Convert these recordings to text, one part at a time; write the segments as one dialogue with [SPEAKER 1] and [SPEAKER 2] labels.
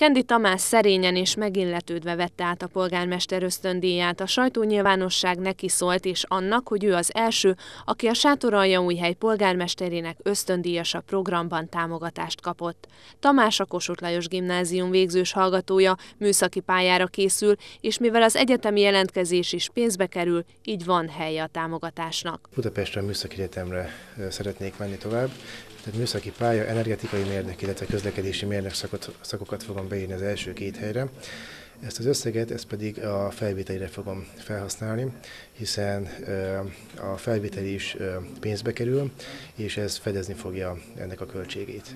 [SPEAKER 1] Kendi Tamás szerényen és megilletődve vette át a polgármester ösztöndíját. A sajtónyilvánosság neki szólt és annak, hogy ő az első, aki a Sátoraljaújhely polgármesterének ösztöndíjas a programban támogatást kapott. Tamás a Kossuth Lajos gimnázium végzős hallgatója, műszaki pályára készül, és mivel az egyetemi jelentkezés is pénzbe kerül, így van helye a támogatásnak.
[SPEAKER 2] Budapestre a Műszaki Egyetemre szeretnék menni tovább, tehát műszaki pálya, energetikai mérnök, illetve közlekedési mérnök szakot, szakokat fogom beírni az első két helyre. Ezt az összeget, ezt pedig a felvételire fogom felhasználni, hiszen a felvétel is pénzbe kerül, és ez fedezni fogja ennek a költségét.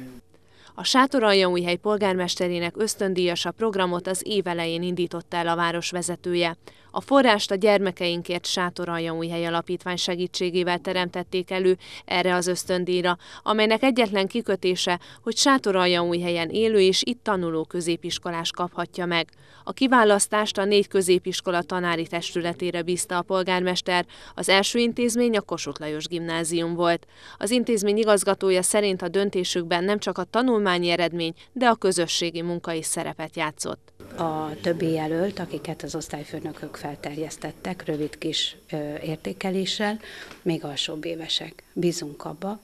[SPEAKER 1] A Sátoraljaújhely polgármesterének ösztöndíjas a programot az év elején indította el a város vezetője. A forrást a gyermekeinkért Sátoralja hely Alapítvány segítségével teremtették elő erre az ösztöndíjra, amelynek egyetlen kikötése, hogy Sátoralja helyen élő és itt tanuló középiskolás kaphatja meg. A kiválasztást a négy középiskola tanári testületére bízta a polgármester, az első intézmény a Kossuth Lajos gimnázium volt. Az intézmény igazgatója szerint a döntésükben nem csak a tanulmányi eredmény, de a közösségi
[SPEAKER 3] munka is szerepet játszott a többi jelölt, akiket az osztályfőnökök felterjesztettek rövid kis értékeléssel, még alsóbb évesek. Bízunk abba,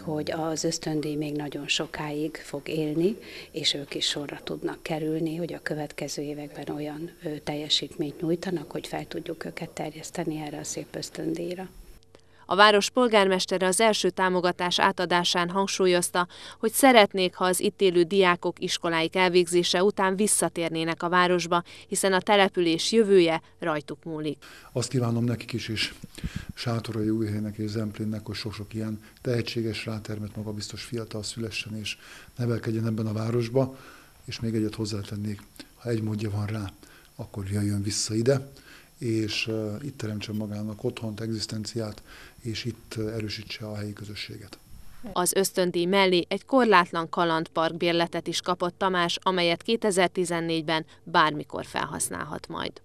[SPEAKER 3] hogy az ösztöndíj még nagyon sokáig fog élni, és ők is sorra tudnak kerülni, hogy a következő években olyan teljesítményt nyújtanak, hogy fel tudjuk őket terjeszteni erre a szép ösztöndíjra. A város polgármestere az első
[SPEAKER 1] támogatás átadásán hangsúlyozta, hogy szeretnék, ha az itt élő diákok iskoláik elvégzése után visszatérnének a városba, hiszen a település jövője rajtuk múlik.
[SPEAKER 4] Azt kívánom nekik is is, Sátorai Újhelynek és Zemplénnek, hogy sok-sok ilyen tehetséges, maga biztos fiatal szülessen és nevelkedjen ebben a városba, és még egyet hozzátennék, ha egy módja van rá, akkor jöjjön vissza ide, és itt teremtse magának otthont, egzisztenciát, és itt erősítse a helyi közösséget.
[SPEAKER 1] Az ösztöndi mellé egy korlátlan kalandpark bérletet is kapott Tamás, amelyet 2014-ben bármikor felhasználhat majd.